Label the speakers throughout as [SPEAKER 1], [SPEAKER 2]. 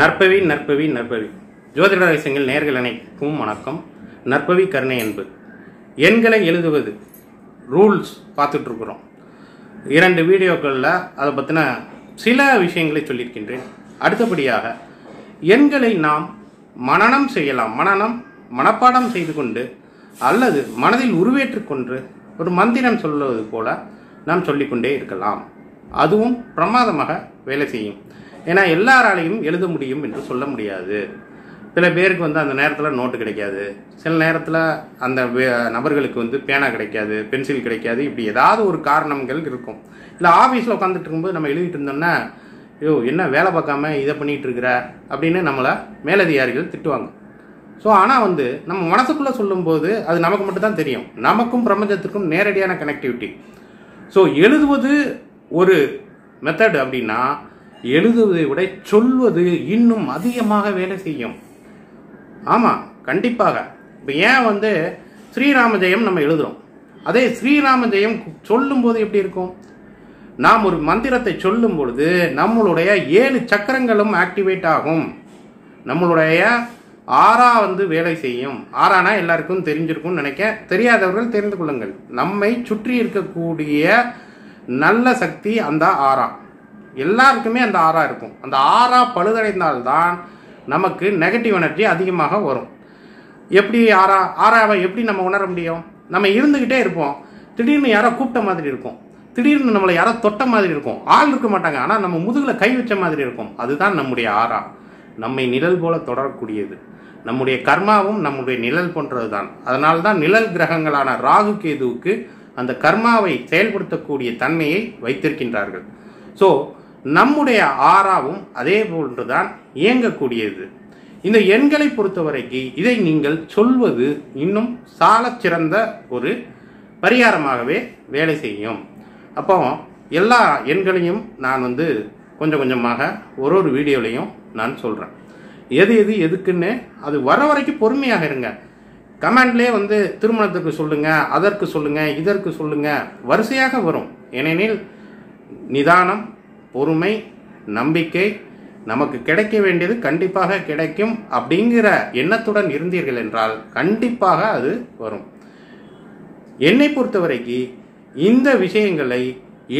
[SPEAKER 1] நற்பவி நற்பவி நற்பவி ஜோதிட ரகசியங்கள் நேர்கள் அனைக்கும் வணக்கம் நற்பவி கருணை என்பது எண்களை எழுதுவது ரூல்ஸ் பார்த்துட்ருக்குறோம் இரண்டு வீடியோக்களில் அதை பற்றின சில விஷயங்களை சொல்லியிருக்கின்றேன் அடுத்தபடியாக எண்களை நாம் மனநம் செய்யலாம் மனநம் மனப்பாடம் செய்து கொண்டு அல்லது மனதில் உருவேற்றுக்கொண்டு ஒரு மந்திரம் சொல்லுவது போல நாம் சொல்லிக்கொண்டே இருக்கலாம் அதுவும் பிரமாதமாக வேலை செய்யும் ஏன்னா எல்லாராலையும் எழுத முடியும் என்று சொல்ல முடியாது சில பேருக்கு வந்து அந்த நேரத்தில் நோட்டு கிடைக்காது சில நேரத்தில் அந்த நபர்களுக்கு வந்து பேனா கிடைக்காது பென்சில் கிடைக்காது இப்படி ஏதாவது ஒரு காரணங்கள் இருக்கும் இல்லை ஆஃபீஸில் உட்காந்துட்டு இருக்கும்போது நம்ம எழுதிட்டு இருந்தோம்னா ஐயோ என்ன வேலை பார்க்காம இதை பண்ணிகிட்டு இருக்கிற அப்படின்னு நம்மளை மேலதிகாரிகள் திட்டுவாங்க ஸோ ஆனால் வந்து நம்ம மனசுக்குள்ளே சொல்லும்போது அது நமக்கு மட்டும்தான் தெரியும் நமக்கும் பிரபஞ்சத்துக்கும் நேரடியான கனெக்டிவிட்டி ஸோ எழுதுவது ஒரு மெத்தட் அப்படின்னா எழுதுவதை விட சொல்வது இன்னும் அதிகமாக வேலை செய்யும் ஆமாம் கண்டிப்பாக இப்போ ஏன் வந்து ஸ்ரீராம ஜெயம் நம்ம எழுதுகிறோம் அதே ஸ்ரீராம ஜெயம் சொல்லும்போது எப்படி இருக்கும் நாம் ஒரு மந்திரத்தை சொல்லும் பொழுது நம்மளுடைய ஏழு சக்கரங்களும் ஆக்டிவேட் ஆகும் நம்மளுடைய ஆறா வந்து வேலை செய்யும் ஆறானா எல்லாருக்கும் தெரிஞ்சிருக்கும்னு நினைக்க தெரியாதவர்கள் தெரிந்து கொள்ளுங்கள் நம்மை சுற்றி இருக்கக்கூடிய நல்ல சக்தி அந்த ஆறா எல்லாருக்குமே அந்த ஆறா இருக்கும் அந்த ஆறா பழுதடைந்தால்தான் நமக்கு நெகட்டிவ் எனர்ஜி அதிகமாக வரும் எப்படி ஆறா ஆறாவை எப்படி நம்ம உணர முடியும் நம்ம இருந்துக்கிட்டே இருப்போம் திடீர்னு யாரோ கூப்பிட்ட மாதிரி இருக்கும் திடீர்னு நம்மளை யாரோ தொட்ட மாதிரி இருக்கும் ஆள் இருக்க மாட்டாங்க ஆனால் நம்ம முதுகில் கை வச்ச மாதிரி இருக்கும் அதுதான் நம்முடைய ஆறா நம்மை நிழல் போல தொடரக்கூடியது நம்முடைய கர்மாவும் நம்முடைய நிழல் போன்றது தான் அதனால தான் நிழல் கிரகங்களான ராகு கேதுவுக்கு அந்த கர்மாவை செயல்படுத்தக்கூடிய தன்மையை வைத்திருக்கின்றார்கள் ஸோ நம்முடைய ஆறாவும் அதே போன்றுதான் இயங்கக்கூடியது இந்த எண்களை பொறுத்தவரைக்கு இதை நீங்கள் சொல்வது இன்னும் சால சிறந்த ஒரு பரிகாரமாகவே வேலை செய்யும் அப்போ எல்லா எண்களையும் நான் வந்து கொஞ்சம் கொஞ்சமாக ஒரு ஒரு வீடியோலையும் நான் சொல்கிறேன் எது எது எதுக்குன்னு அது வர வரைக்கும் பொறுமையாக இருங்க கமெண்ட்லேயே வந்து திருமணத்துக்கு சொல்லுங்கள் அதற்கு சொல்லுங்கள் இதற்கு சொல்லுங்கள் வரிசையாக வரும் ஏனெனில் நிதானம் பொறுமை நம்பிக்கை நமக்கு கிடைக்க வேண்டியது கண்டிப்பாக கிடைக்கும் அப்படிங்கிற எண்ணத்துடன் இருந்தீர்கள் என்றால் கண்டிப்பாக அது வரும் என்னை பொறுத்தவரைக்கு இந்த விஷயங்களை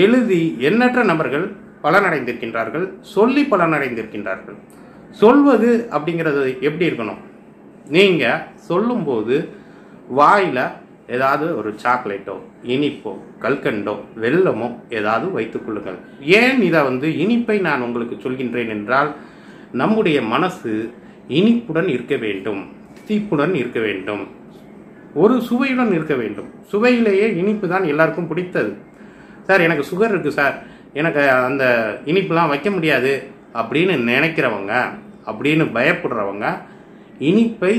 [SPEAKER 1] எழுதி எண்ணற்ற நபர்கள் பலனடைந்திருக்கின்றார்கள் சொல்லி பலனடைந்திருக்கின்றார்கள் சொல்வது அப்படிங்கிறது எப்படி இருக்கணும் நீங்கள் சொல்லும்போது வாயில் ஏதாவது ஒரு சாக்லேட்டோ இனிப்போ கல்கண்டோ வெள்ளமோ ஏதாவது வைத்துக்கொள்ளுங்கள் ஏன் இதை வந்து இனிப்பை நான் உங்களுக்கு சொல்கின்றேன் என்றால் நம்முடைய மனசு இனிப்புடன் இருக்க வேண்டும் தீப்புடன் இருக்க வேண்டும் ஒரு சுவையுடன் இருக்க வேண்டும் சுவையிலேயே இனிப்பு தான் எல்லாருக்கும் பிடித்தது சார் எனக்கு சுகர் இருக்குது சார் எனக்கு அந்த இனிப்புலாம் வைக்க முடியாது அப்படின்னு நினைக்கிறவங்க அப்படின்னு பயப்படுறவங்க இனிப்பை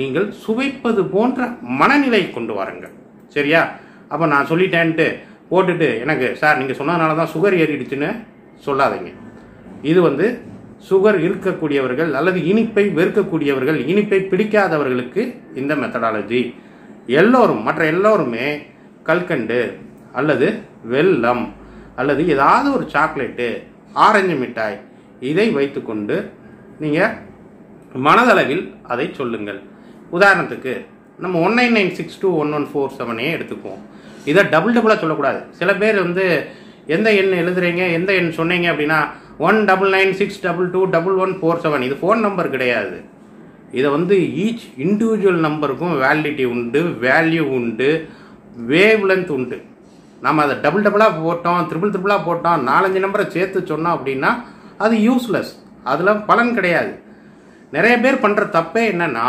[SPEAKER 1] நீங்கள் சுவைப்பது போன்ற மனநிலை கொண்டு வாருங்கள் சரியா அப்போ நான் சொல்லிட்டேன்ட்டு போட்டுட்டு எனக்கு சார் நீங்கள் சொன்னதுனால தான் சுகர் ஏறிடுச்சுன்னு சொல்லாதீங்க இது வந்து சுகர் இருக்கக்கூடியவர்கள் அல்லது இனிப்பை வெறுக்கக்கூடியவர்கள் இனிப்பை பிடிக்காதவர்களுக்கு இந்த மெத்தடாலஜி எல்லோரும் மற்ற எல்லோருமே கல்கண்டு அல்லது வெள்ளம் அல்லது ஏதாவது ஒரு சாக்லேட்டு ஆரஞ்சு மிட்டாய் இதை வைத்துக்கொண்டு நீங்கள் மனதளவில் அதை சொல்லுங்கள் உதாரணத்துக்கு நம்ம one nine nine six two one one four செவனே எடுத்துக்குவோம் இதை டபுள் டபுளாக சொல்லக்கூடாது சில பேர் வந்து எந்த எண் எழுதுறீங்க எந்த எண் சொன்னீங்க அப்படின்னா one double nine six double two double one four seven இது ஃபோன் நம்பர் கிடையாது இதை வந்து ஈச் இண்டிவிஜுவல் நம்பருக்கும் வேலிடிட்டி உண்டு வேல்யூ உண்டு வேவ் லென்த் உண்டு நம்ம அதை டபுள் டபுளாக போட்டோம் ட்ரிபிள் ட்ரிபிளாக போட்டோம் நாலஞ்சு நம்பரை சேர்த்து சொன்னோம் அப்படின்னா அது யூஸ்லெஸ் அதில் பலன் கிடையாது நிறைய பேர் பண்ணுற தப்பே என்னென்னா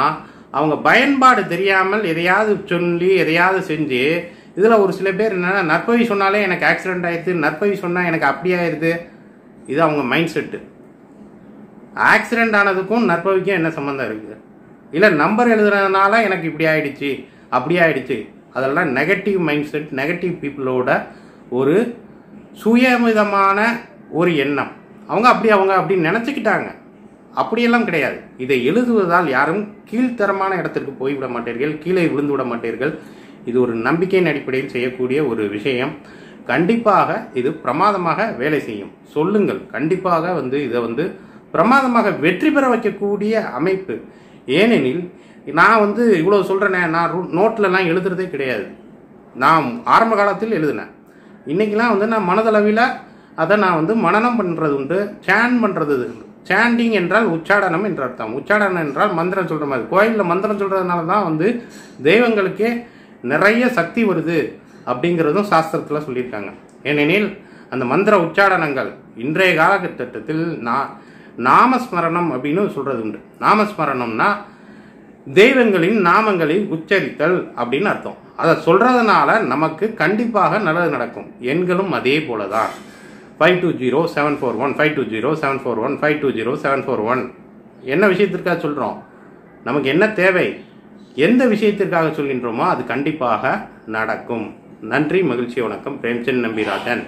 [SPEAKER 1] அவங்க பயன்பாடு தெரியாமல் எதையாவது சொல்லி எதையாவது செஞ்சு இதில் ஒரு சில பேர் என்னென்னா நற்பவி சொன்னாலே எனக்கு ஆக்சிடெண்ட் ஆயிடுது நற்பவி சொன்னால் எனக்கு அப்படி ஆயிடுது இது அவங்க மைண்ட் செட்டு ஆக்சிடெண்ட் ஆனதுக்கும் நற்பவிக்கும் என்ன சம்மந்தம் இருக்குது இல்லை நம்பர் எழுதுறதுனால எனக்கு இப்படி ஆயிடுச்சு அப்படி ஆயிடுச்சு அதெல்லாம் நெகட்டிவ் மைண்ட் செட் நெகட்டிவ் பீப்புளோட ஒரு சுயமிதமான ஒரு எண்ணம் அவங்க அப்படி அவங்க அப்படி நினச்சிக்கிட்டாங்க அப்படியெல்லாம் கிடையாது இதை எழுதுவதால் யாரும் கீழ்த்தரமான இடத்திற்கு போய்விட மாட்டீர்கள் கீழே விழுந்து விட மாட்டீர்கள் இது ஒரு நம்பிக்கையின் அடிப்படையில் செய்யக்கூடிய ஒரு விஷயம் கண்டிப்பாக இது பிரமாதமாக வேலை செய்யும் சொல்லுங்கள் கண்டிப்பாக வந்து இதை வந்து பிரமாதமாக வெற்றி பெற வைக்கக்கூடிய அமைப்பு ஏனெனில் நான் வந்து இவ்வளோ சொல்கிறேனே நான் நோட்லலாம் எழுதுறதே கிடையாது நான் ஆரம்ப காலத்தில் எழுதினேன் இன்றைக்கெலாம் வந்து நான் மனதளவில் அதை நான் வந்து மனநம் பண்ணுறது உண்டு சேன் பண்ணுறது உண்டு சாண்டிங் என்றால் உச்சாடனம் என்று அர்த்தம் உச்சாடனம் என்றால் மந்திரம் சொல்கிற மாதிரி கோயிலில் மந்திரம் சொல்கிறதுனால தான் வந்து தெய்வங்களுக்கே நிறைய சக்தி வருது அப்படிங்கிறதும் சாஸ்திரத்தில் சொல்லியிருக்காங்க ஏனெனில் அந்த மந்திர உச்சாடனங்கள் இன்றைய காலகட்டத்தில் நா நாமஸ்மரணம் அப்படின்னு சொல்கிறது உண்டு நாமஸ்மரணம்னா தெய்வங்களின் நாமங்களை உச்சரித்தல் அப்படின்னு அர்த்தம் அதை சொல்கிறதுனால நமக்கு கண்டிப்பாக நல்லது நடக்கும் எண்களும் அதே போல தான் five two zero seven four one five two zero seven four one five two zero seven four one என்ன விஷயத்திற்காக சொல்கிறோம் நமக்கு என்ன தேவை எந்த விஷயத்திற்காக சொல்கின்றோமோ அது கண்டிப்பாக நடக்கும் நன்றி மகிழ்ச்சி வணக்கம் பிரேம்சந்த் நம்பிராஜன்